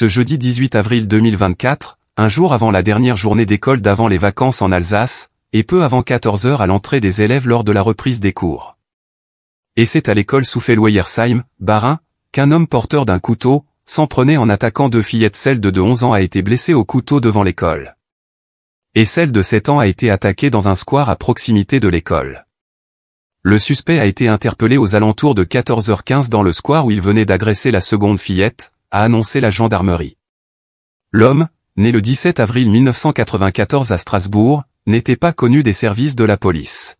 Ce jeudi 18 avril 2024, un jour avant la dernière journée d'école d'avant les vacances en Alsace, et peu avant 14 heures à l'entrée des élèves lors de la reprise des cours. Et c'est à l'école souffel Barin, qu'un homme porteur d'un couteau, s'en prenait en attaquant deux fillettes. Celle de 11 ans a été blessée au couteau devant l'école. Et celle de 7 ans a été attaquée dans un square à proximité de l'école. Le suspect a été interpellé aux alentours de 14h15 dans le square où il venait d'agresser la seconde fillette, a annoncé la gendarmerie. L'homme, né le 17 avril 1994 à Strasbourg, n'était pas connu des services de la police.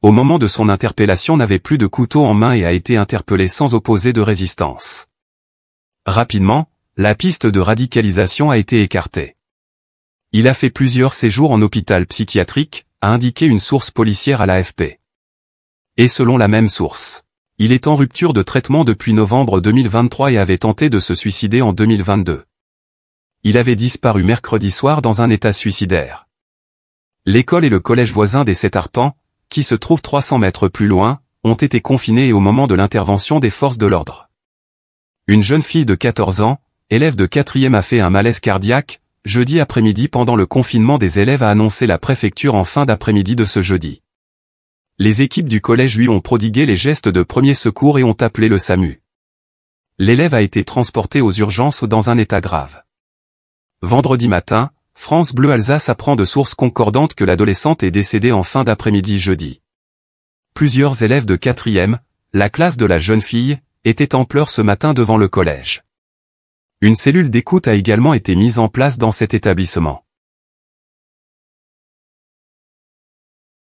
Au moment de son interpellation n'avait plus de couteau en main et a été interpellé sans opposer de résistance. Rapidement, la piste de radicalisation a été écartée. Il a fait plusieurs séjours en hôpital psychiatrique, a indiqué une source policière à l'AFP. Et selon la même source. Il est en rupture de traitement depuis novembre 2023 et avait tenté de se suicider en 2022. Il avait disparu mercredi soir dans un état suicidaire. L'école et le collège voisin des Sept Arpents, qui se trouvent 300 mètres plus loin, ont été confinés au moment de l'intervention des forces de l'ordre. Une jeune fille de 14 ans, élève de 4 a fait un malaise cardiaque, jeudi après-midi pendant le confinement des élèves a annoncé la préfecture en fin d'après-midi de ce jeudi. Les équipes du collège lui ont prodigué les gestes de premier secours et ont appelé le SAMU. L'élève a été transporté aux urgences dans un état grave. Vendredi matin, France Bleu Alsace apprend de sources concordantes que l'adolescente est décédée en fin d'après-midi jeudi. Plusieurs élèves de quatrième, la classe de la jeune fille, étaient en pleurs ce matin devant le collège. Une cellule d'écoute a également été mise en place dans cet établissement.